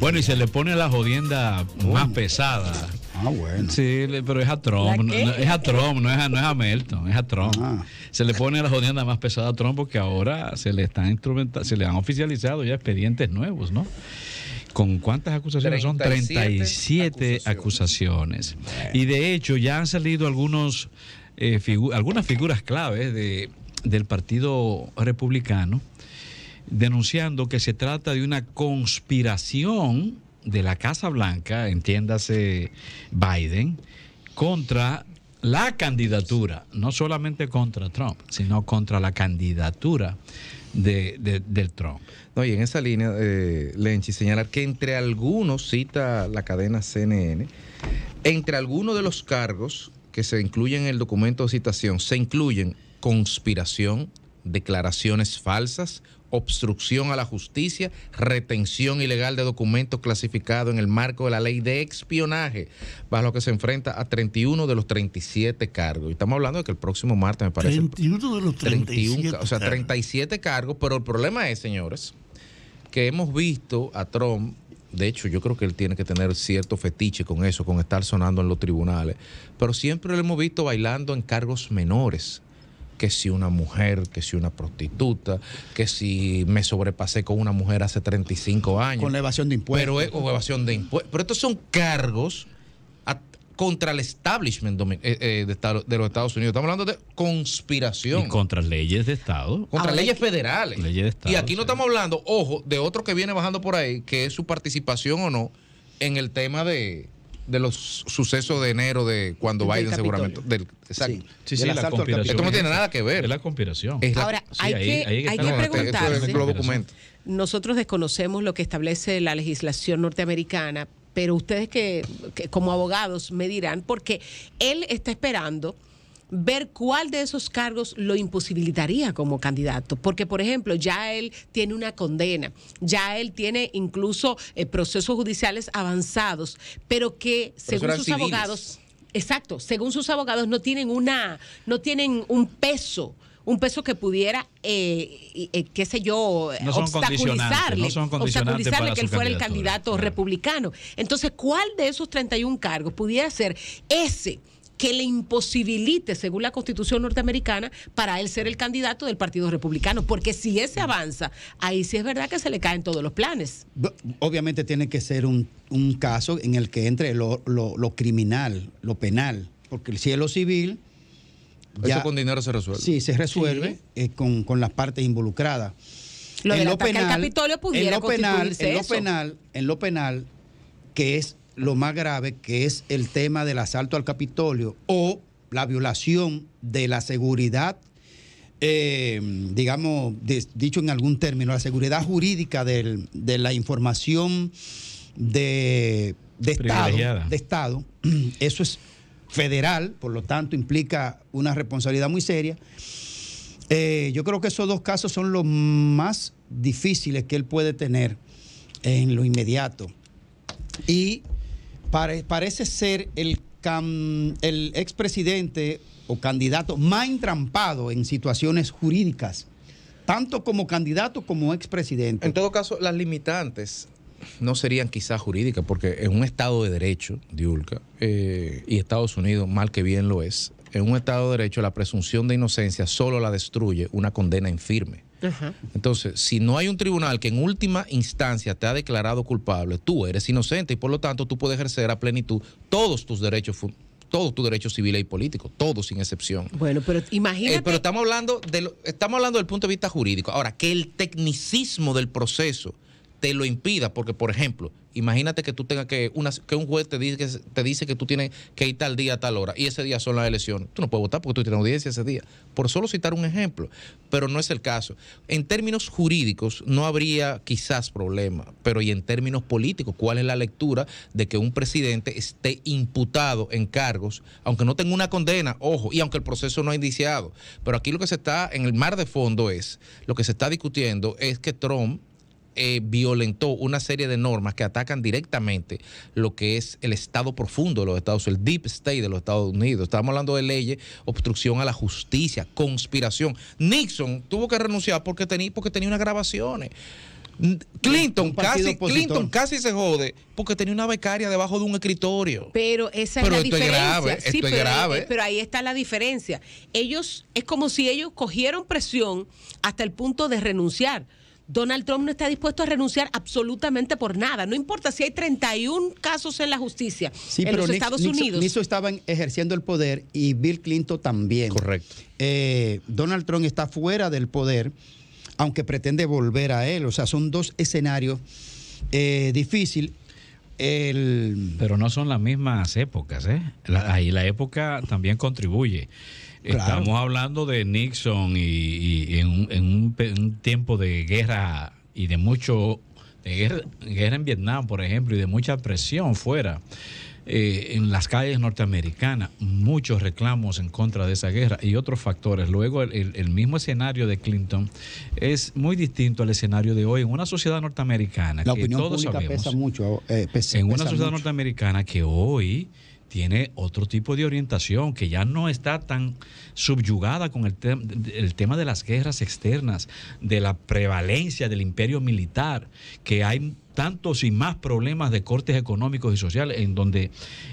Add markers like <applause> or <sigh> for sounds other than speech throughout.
Bueno, y se le pone la jodienda oh. más pesada. Ah, bueno. Sí, pero es a Trump. No, es a Trump, no es a, Melton, es a Trump. Ah. Se le pone la jodienda más pesada a Trump porque ahora se le están se le han oficializado ya expedientes nuevos, ¿no? ¿Con cuántas acusaciones? Son 37 acusaciones. Y de hecho ya han salido algunos, eh, algunas figuras claves de, del Partido Republicano denunciando que se trata de una conspiración de la Casa Blanca, entiéndase Biden, contra la candidatura, no solamente contra Trump, sino contra la candidatura de, del Trump. No, y en esa línea, eh, Lenchi, señalar que entre algunos, cita la cadena CNN, entre algunos de los cargos que se incluyen en el documento de citación, se incluyen conspiración, declaraciones falsas, obstrucción a la justicia, retención ilegal de documentos clasificados en el marco de la ley de espionaje, Bajo lo que se enfrenta a 31 de los 37 cargos. Y estamos hablando de que el próximo martes, me parece. 31 de los 37. o sea, 37 cargos, pero el problema es, señores, que hemos visto a Trump de hecho, yo creo que él tiene que tener cierto fetiche con eso, con estar sonando en los tribunales. Pero siempre lo hemos visto bailando en cargos menores que si una mujer, que si una prostituta, que si me sobrepasé con una mujer hace 35 años. Con la evasión de impuestos. Pero, o evasión de impuestos. Pero estos son cargos contra el establishment eh, eh, de, de, de, los Estados Unidos. Estamos hablando de conspiración. Y contra leyes de Estado. Contra leyes federales. y aquí no estamos hablando, ojo, de otro que viene bajando por ahí, que es su participación o no en el tema de de los sucesos de enero de cuando Biden seguramente. exacto. Sí, sí, Esto no tiene nada que ver. Es la conspiración. Ahora, hay, que, hay, que, Nosotros desconocemos lo que establece la legislación norteamericana, pero ustedes que, que como abogados me dirán, porque él está esperando ver cuál de esos cargos lo imposibilitaría como candidato. Porque, por ejemplo, ya él tiene una condena, ya él tiene incluso eh, procesos judiciales avanzados, pero que, según sus abogados, exacto, según sus abogados no tienen una, no tienen un peso un peso que pudiera, eh, eh, qué sé yo, obstaculizarle, que él fuera el candidato republicano. Entonces, ¿cuál de esos 31 cargos pudiera ser ese? que le imposibilite, según la Constitución norteamericana, para él ser el candidato del Partido Republicano. Porque si ese avanza, ahí sí es verdad que se le caen todos los planes. Obviamente tiene que ser un, caso en el que entre lo, criminal, lo penal, porque el cielo civil... Ya, Eso con dinero se resuelve. Sí, se resuelve eh, con, con las partes involucradas. Lo lo penal, Capitolio pudiera en lo en lo penal, en lo penal, que es lo más grave, que es el tema del asalto al Capitolio o la violación de la seguridad, eh, digamos, dicho en algún término, la seguridad jurídica de la información de, de Estado, <clears throat> eso es federal, por lo tanto implica una responsabilidad muy seria. Eh, yo creo que esos dos casos son los más difíciles que él puede tener en lo inmediato. Y parece ser el, el expresidente o candidato más entrampado en situaciones jurídicas, tanto como candidato como expresidente. En todo caso, las limitantes no serían quizás jurídicas, porque en un Estado de Derecho, Diulca, eh, y Estados Unidos, mal que bien lo es, en un Estado de Derecho la presunción de inocencia solo la destruye una condena infirme. Entonces, si no hay un tribunal que en última instancia te ha declarado culpable, tú eres inocente y por lo tanto tú puedes ejercer a plenitud todos tus derechos todos tus derechos civiles y políticos, todos sin excepción. Bueno, pero eh, imagínate. pero estamos hablando, de estamos hablando del punto de vista jurídico. Ahora, que el tecnicismo del proceso lo impida, porque por ejemplo, imagínate que tú tengas que, una, que un juez te dice, que, te dice que tú tienes que ir tal día a tal hora y ese día son las elecciones. Tú no puedes votar porque tú tienes audiencia ese día. Por solo citar un ejemplo, pero no es el caso. En términos jurídicos no habría quizás problema, pero y en términos políticos, ¿cuál es la lectura de que un presidente esté imputado en cargos, aunque no tenga una condena, ojo, y aunque el proceso no ha iniciado, Pero aquí lo que se está en el mar de fondo es, lo que se está discutiendo es que Trump eh, violentó una serie de normas que atacan directamente lo que es el Estado profundo de los Estados Unidos, el Deep State de los Estados Unidos. Estamos hablando de leyes, obstrucción a la justicia, conspiración. Nixon tuvo que renunciar porque tenía, porque tenía unas grabaciones. Clinton casi, Clinton casi se jode porque tenía una becaria debajo de un escritorio. Pero esa es la diferencia. grave, pero, pero ahí está la diferencia. Ellos, es como si ellos cogieron presión hasta el punto de renunciar. Donald Trump no está dispuesto a renunciar absolutamente por nada. No importa si hay 31 casos en la justicia en los Estados Unidos. Nixon estaba ejerciendo el poder y Bill Clinton también. Correcto. Eh, Donald Trump está fuera del poder, aunque pretende volver a él. O sea, son dos escenarios eh, difíciles. Pero no son las mismas épocas, ¿eh? ahí la época también contribuye. Estamos hablando de Nixon y, en, un, tiempo de guerra y de mucho, guerra, en Vietnam, por ejemplo, y de mucha presión fuera. Eh, en las calles norteamericanas, muchos reclamos en contra de esa guerra y otros factores. Luego, el, mismo escenario de Clinton es muy distinto al escenario de hoy en una sociedad norteamericana. que todos sabemos, pesa mucho. Eh, en una sociedad norteamericana que hoy tiene otro tipo de orientación, que ya no está tan subyugada con el, tema de las guerras externas, de la prevalencia del imperio militar, que hay tantos y más problemas de cortes económicos y sociales, en donde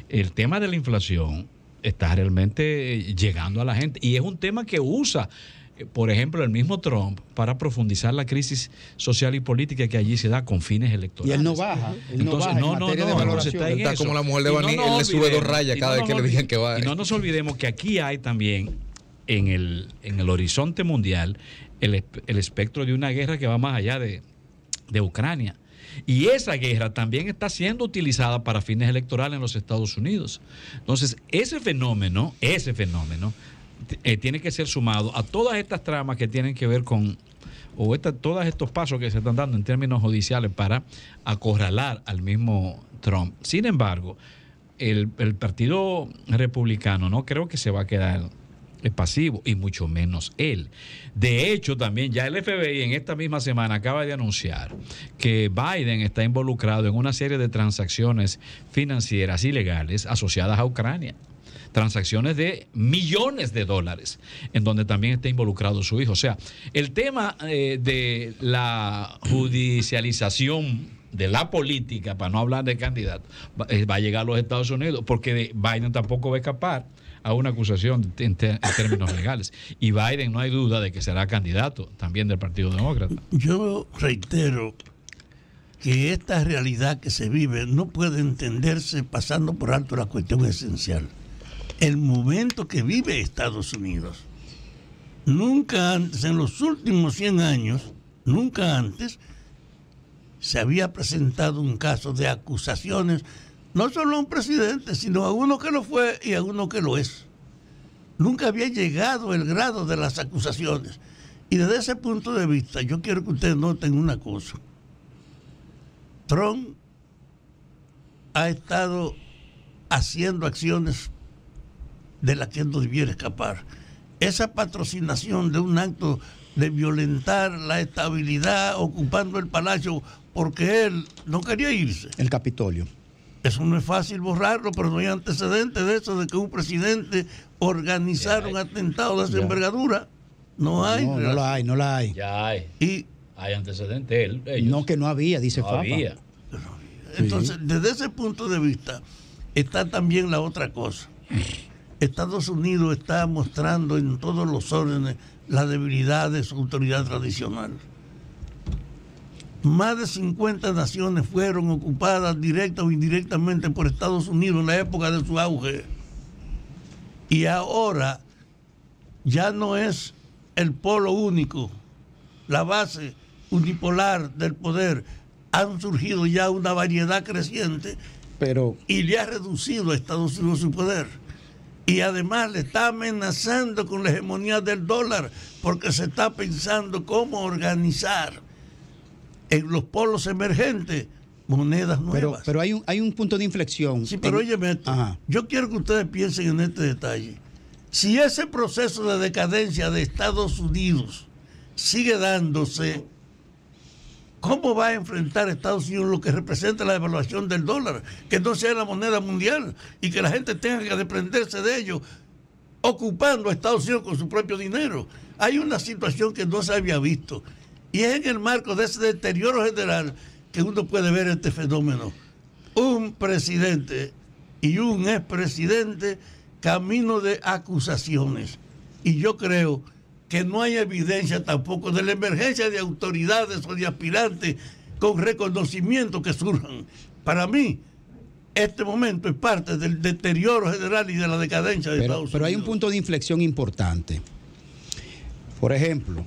el tema de la inflación está realmente llegando a la gente. Y es un tema que usa eh, por ejemplo, el mismo Trump para profundizar la crisis social y política que allí se da con fines electorales. Y él no baja. Él entonces, no, no, no, no, está, como la mujer de Baní, él le sube dos rayas cada vez que le digan que va. Y no nos olvidemos que aquí hay también en el, en el horizonte mundial el, espectro de una guerra que va más allá de, de Ucrania. Y esa guerra también está siendo utilizada para fines electorales en los Estados Unidos. Entonces, ese fenómeno, ese fenómeno eh, tiene que ser sumado a todas estas tramas que tienen que ver con o todos estos pasos que se están dando en términos judiciales para acorralar al mismo Trump. Sin embargo, el, el Partido Republicano no creo que se va a quedar pasivo y mucho menos él. De hecho, también ya el FBI en esta misma semana acaba de anunciar que Biden está involucrado en una serie de transacciones financieras ilegales asociadas a Ucrania transacciones de millones de dólares, en donde también está involucrado su hijo. O sea, el tema eh, de la judicialización de la política, para no hablar de candidato, eh, va a llegar a los Estados Unidos, porque Biden tampoco va a escapar a una acusación en, términos legales. Y Biden no hay duda de que será candidato también del Partido Demócrata. Yo reitero que esta realidad que se vive no puede entenderse pasando por alto la cuestión esencial el momento que vive Estados Unidos. Nunca antes, en los últimos 100 años, nunca antes se había presentado un caso de acusaciones, no solo a un presidente, sino a uno que lo fue y a uno que lo es. Nunca había llegado el grado de las acusaciones. Y desde ese punto de vista, yo quiero que ustedes noten una cosa. Trump ha estado haciendo acciones de la que no debiera escapar. Esa patrocinación de un acto de violentar la estabilidad ocupando el palacio porque él no quería irse. El Capitolio. Eso no es fácil borrarlo, pero no hay antecedentes de eso, de que un presidente organizara un atentado de esa envergadura. No hay. No, no, hay, no la hay. Ya hay. Y, hay antecedentes. Él, No, que no había, dice no Había. Entonces, desde ese punto de vista, está también la otra cosa. Estados Unidos está mostrando en todos los órdenes la debilidad de su autoridad tradicional. Más de 50 naciones fueron ocupadas directa o indirectamente por Estados Unidos en la época de su auge. Y ahora ya no es el polo único, la base unipolar del poder. Han surgido ya una variedad creciente y le ha reducido a Estados Unidos su poder y además le está amenazando con la hegemonía del dólar porque se está pensando cómo organizar en los polos emergentes monedas nuevas. Pero, pero hay, un, punto de inflexión. Sí, pero óyeme, yo quiero que ustedes piensen en este detalle. Si ese proceso de decadencia de Estados Unidos sigue dándose ¿Cómo va a enfrentar Estados Unidos lo que representa la devaluación del dólar? Que no sea la moneda mundial y que la gente tenga que desprenderse de ello ocupando a Estados Unidos con su propio dinero. Hay una situación que no se había visto. Y es en el marco de ese deterioro general que uno puede ver este fenómeno. Un presidente y un expresidente camino de acusaciones. Y yo creo que no hay evidencia tampoco de la emergencia de autoridades o de aspirantes con reconocimiento que surjan. Para mí, este momento es parte del deterioro general y de la decadencia de Estados Unidos. Pero hay un punto de inflexión importante. Por ejemplo,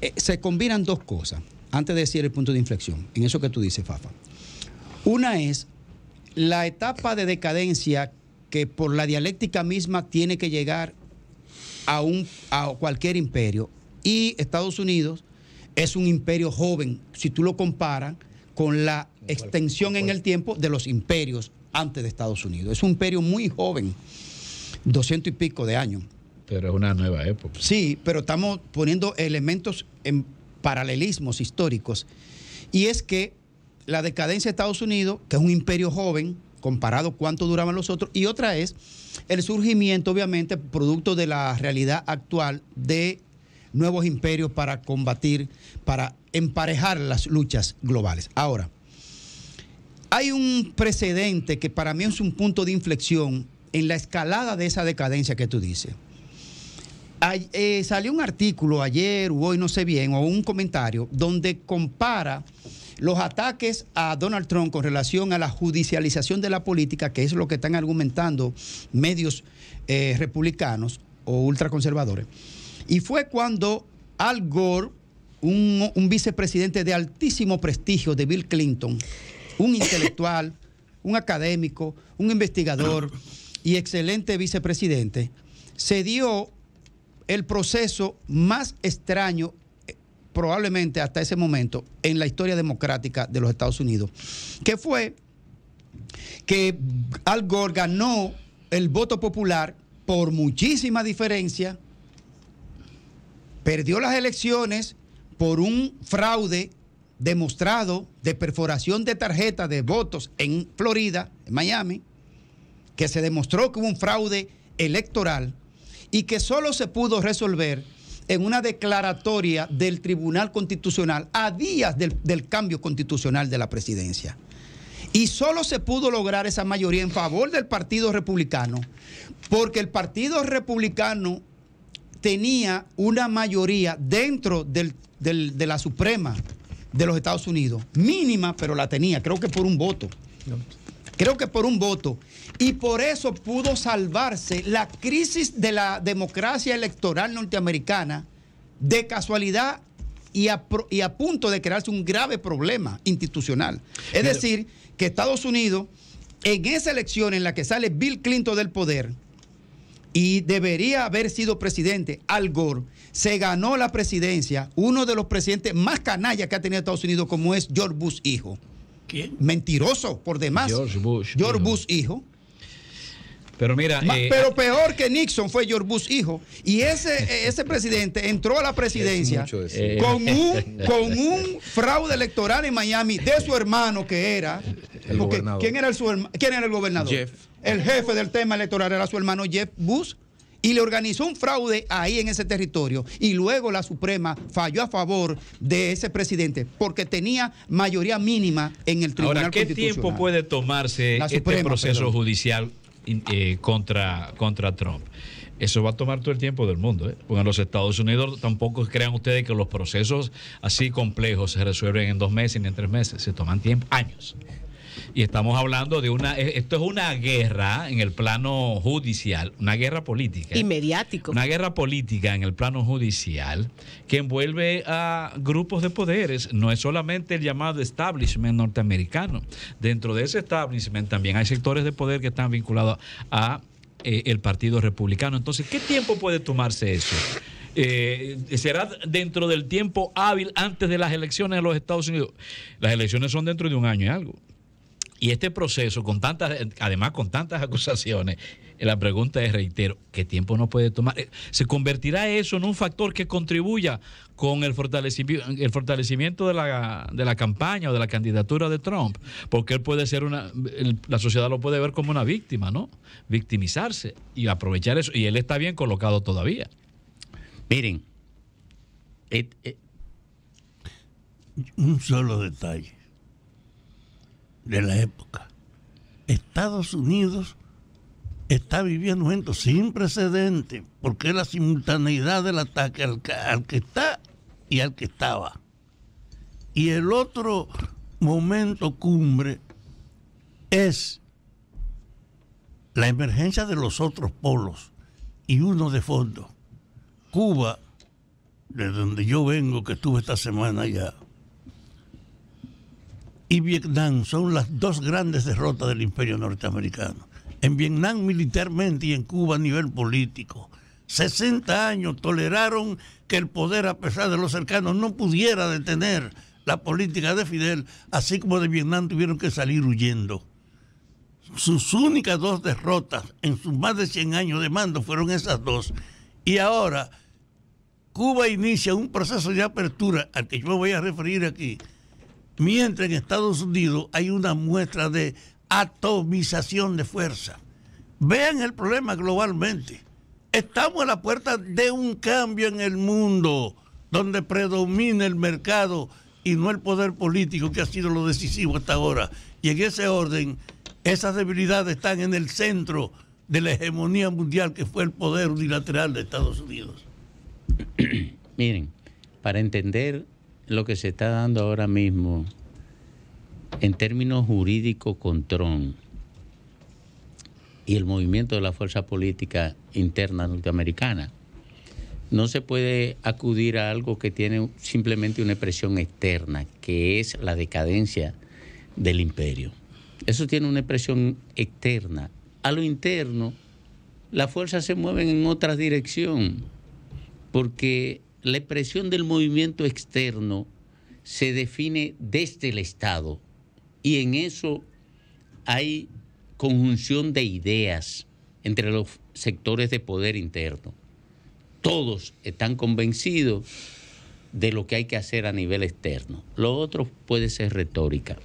eh, se combinan dos cosas antes de decir el punto de inflexión, en eso que tú dices, Fafa. Una es la etapa de decadencia que por la dialéctica misma tiene que llegar a, un, a cualquier imperio. Y Estados Unidos es un imperio joven, si tú lo comparas con la extensión en el tiempo de los imperios antes de Estados Unidos. Es un imperio muy joven, doscientos y pico de años. Pero es una nueva época. Sí, pero estamos poniendo elementos en paralelismos históricos. Y es que la decadencia de Estados Unidos, que es un imperio joven, comparado cuánto duraban los otros, y otra es el surgimiento, obviamente, producto de la realidad actual de nuevos imperios para combatir, para emparejar las luchas globales. Ahora, hay un precedente que para mí es un punto de inflexión en la escalada de esa decadencia que tú dices. Eh, salió un artículo ayer o hoy, no sé bien, o un comentario, donde compara los ataques a Donald Trump con relación a la judicialización de la política, que es lo que están argumentando medios eh, republicanos o ultraconservadores. Y fue cuando Al Gore, un, un vicepresidente de altísimo prestigio de Bill Clinton, un intelectual, <coughs> un académico, un investigador y excelente vicepresidente, se dio el proceso más extraño probablemente hasta ese momento en la historia democrática de los Estados Unidos, que fue que Al Gore ganó el voto popular por muchísima diferencia, perdió las elecciones por un fraude demostrado de perforación de tarjeta de votos en Florida, en Miami, que se demostró que hubo un fraude electoral y que solo se pudo resolver en una declaratoria del Tribunal Constitucional a días del, cambio constitucional de la presidencia. Y solo se pudo lograr esa mayoría en favor del Partido Republicano, porque el Partido Republicano tenía una mayoría dentro de la Suprema de los Estados Unidos, mínima, pero la tenía, creo que por un voto. Creo que por un voto y por eso pudo salvarse la crisis de la democracia electoral norteamericana de casualidad y a, punto de crearse un grave problema institucional. Es decir, que Estados Unidos, en esa elección en la que sale Bill Clinton del poder, y debería haber sido presidente. Al Gore se ganó la presidencia, uno de los presidentes más canallas que ha tenido Estados Unidos, como es George Bush hijo. ¿Quién? Mentiroso, por demás. George Bush. George Bush hijo. Pero mira. Eh, pero peor que Nixon fue George Bush hijo. Y ese, <laughs> eh, ese presidente entró a la presidencia con un, eh, <laughs> <laughs> fraude electoral en Miami de su hermano que era. ¿quién, era el, su, era el gobernador? Jeff. El jefe del tema electoral era su hermano Jeff Bush y le organizó un fraude ahí en ese territorio. Y luego la Suprema falló a favor de ese presidente porque tenía mayoría mínima en el Tribunal Ahora, ¿qué tiempo puede tomarse este proceso judicial eh, contra, contra Trump. Eso va a tomar todo el tiempo del mundo, ¿eh? porque en los Estados Unidos tampoco crean ustedes que los procesos así complejos se resuelven en dos meses ni en tres meses, se toman tiempo, años y estamos hablando de una, eh, esto es una guerra en el plano judicial, una guerra política. Y mediático. Una guerra política en el plano judicial que envuelve a grupos de poderes, no es solamente el llamado establishment norteamericano, dentro de ese establishment también hay sectores de poder que están vinculados a eh, el Partido Republicano. Entonces, ¿qué tiempo puede tomarse eso? Eh, será dentro del tiempo hábil antes de las elecciones de los Estados Unidos. Las elecciones son dentro de un año y algo. Y este proceso, con tantas, además con tantas acusaciones, eh, la pregunta es, reitero, ¿qué tiempo no puede tomar? Eh, ¿Se convertirá eso en un factor que contribuya con el fortalecimiento, de, la, campaña o de la candidatura de Trump? Porque él puede ser una, la sociedad lo puede ver como una víctima, ¿no? Victimizarse y aprovechar eso. Y él está bien colocado todavía. Miren, un solo detalle de la época. Estados Unidos está viviendo un momento sin precedente porque es la simultaneidad del ataque al, que está y al que estaba. Y el otro momento cumbre es la emergencia de los otros polos y uno de fondo. Cuba, de donde yo vengo, que estuve esta semana ya, y Vietnam son las dos grandes derrotas del imperio norteamericano. En Vietnam militarmente y en Cuba a nivel político. 60 años toleraron que el poder, a pesar de los cercanos, no pudiera detener la política de Fidel, así como de Vietnam tuvieron que salir huyendo. Sus únicas dos derrotas en sus más de 100 años de mando fueron esas dos. Y ahora Cuba inicia un proceso de apertura al que yo me voy a referir aquí, mientras en Estados Unidos hay una muestra de atomización de fuerza. Vean el problema globalmente. Estamos a la puerta de un cambio en el mundo donde predomina el mercado y no el poder político que ha sido lo decisivo hasta ahora. Y en ese orden, esas debilidades están en el centro de la hegemonía mundial que fue el poder unilateral de Estados Unidos. <clears throat> Miren, para entender lo que se está dando ahora mismo en términos jurídicos con Trump y el movimiento de la fuerza política interna norteamericana. No se puede acudir a algo que tiene simplemente una expresión externa, que es la decadencia del imperio. Eso tiene una expresión externa. A lo interno, las fuerzas se mueven en otra dirección, porque la expresión del movimiento externo se define desde el Estado y en eso hay conjunción de ideas entre los sectores de poder interno. Todos están convencidos de lo que hay que hacer a nivel externo. Lo otro puede ser retórica.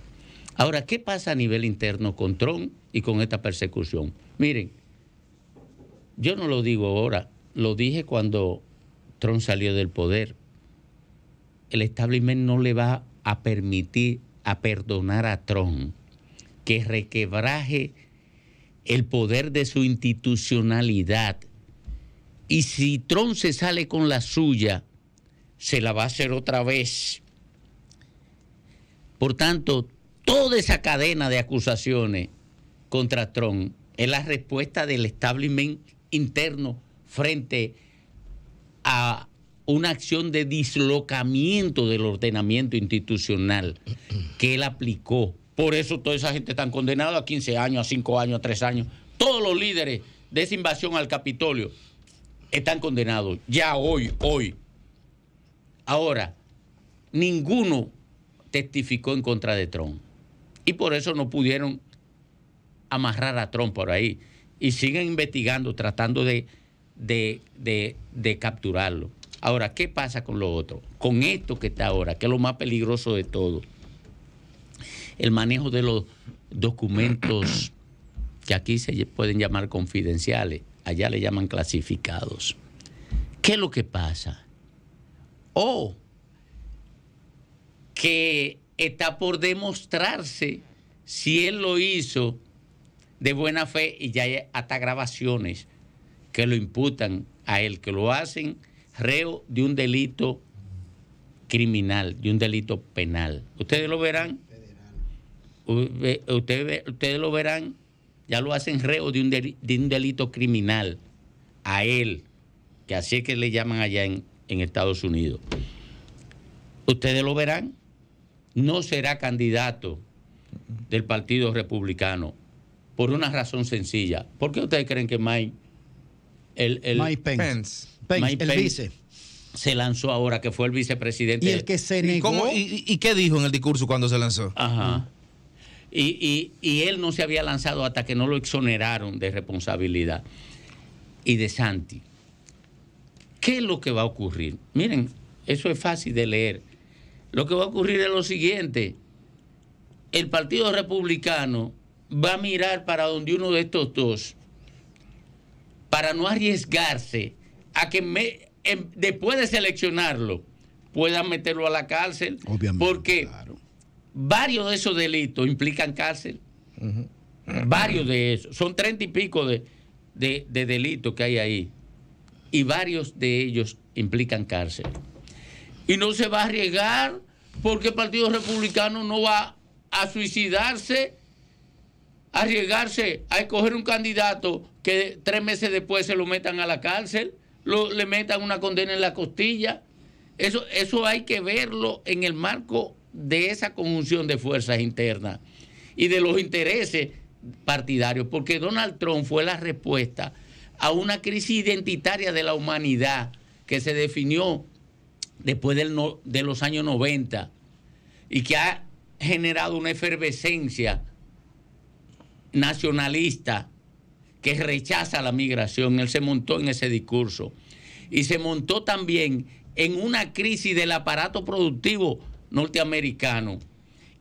Ahora, ¿qué pasa a nivel interno con Trump y con esta persecución? Miren, yo no lo digo ahora, lo dije cuando Trump salió del poder, el establishment no le va a permitir, a perdonar a Trump que requebraje el poder de su institucionalidad. Y si Trump se sale con la suya, se la va a hacer otra vez. Por tanto, toda esa cadena de acusaciones contra Trump es la respuesta del establishment interno frente a a una acción de dislocamiento del ordenamiento institucional que él aplicó. Por eso toda esa gente está condenada a 15 años, a 5 años, a 3 años. Todos los líderes de esa invasión al Capitolio están condenados. Ya hoy, hoy. Ahora, ninguno testificó en contra de Trump. Y por eso no pudieron amarrar a Trump por ahí. Y siguen investigando, tratando de de, capturarlo. Ahora, ¿qué pasa con lo otro? Con esto que está ahora, que es lo más peligroso de todo. El manejo de los documentos que aquí se pueden llamar confidenciales, allá le llaman clasificados. ¿Qué es lo que pasa? O que está por demostrarse si él lo hizo de buena fe y ya hay hasta grabaciones que lo imputan a él, que lo hacen reo de un delito criminal, de un delito penal. Ustedes lo verán. Ustedes, ustedes lo verán, ya lo hacen reo de un, delito criminal a él, que así es que le llaman allá en, en Estados Unidos. Ustedes lo verán, no será candidato del Partido Republicano por una razón sencilla. ¿Por qué ustedes creen que May el, Pence. el vice. Se lanzó ahora, que fue el vicepresidente. Y el que se negó. ¿Y, qué dijo en el discurso cuando se lanzó? Ajá. Y, y, él no se había lanzado hasta que no lo exoneraron de responsabilidad. Y de Santi. ¿Qué es lo que va a ocurrir? Miren, eso es fácil de leer. Lo que va a ocurrir es lo siguiente. El Partido Republicano va a mirar para donde uno de estos dos para no arriesgarse a que me, em, después de seleccionarlo puedan meterlo a la cárcel. Porque varios de esos delitos implican cárcel. Varios de esos. Son treinta y pico de, de delitos que hay ahí. Y varios de ellos implican cárcel. Y no se va a arriesgar porque el Partido Republicano no va a suicidarse, a arriesgarse a escoger un candidato que tres meses después se lo metan a la cárcel, le metan una condena en la costilla. Eso, eso hay que verlo en el marco de esa conjunción de fuerzas internas y de los intereses partidarios, porque Donald Trump fue la respuesta a una crisis identitaria de la humanidad que se definió después de los años 90 y que ha generado una efervescencia nacionalista que rechaza la migración. Él se montó en ese discurso. Y se montó también en una crisis del aparato productivo norteamericano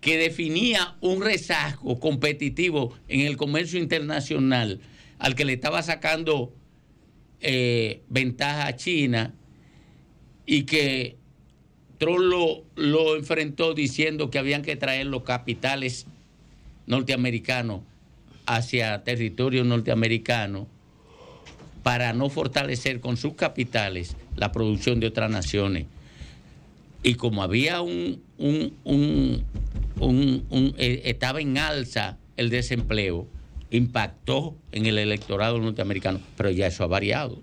que definía un rezago competitivo en el comercio internacional al que le estaba sacando eh, ventaja a China y que Trump lo, lo enfrentó diciendo que habían que traer los capitales norteamericanos hacia territorio norteamericano para no fortalecer con sus capitales la producción de otras naciones. Y como había un, un, eh, estaba en alza el desempleo, impactó en el electorado norteamericano, pero ya eso ha variado.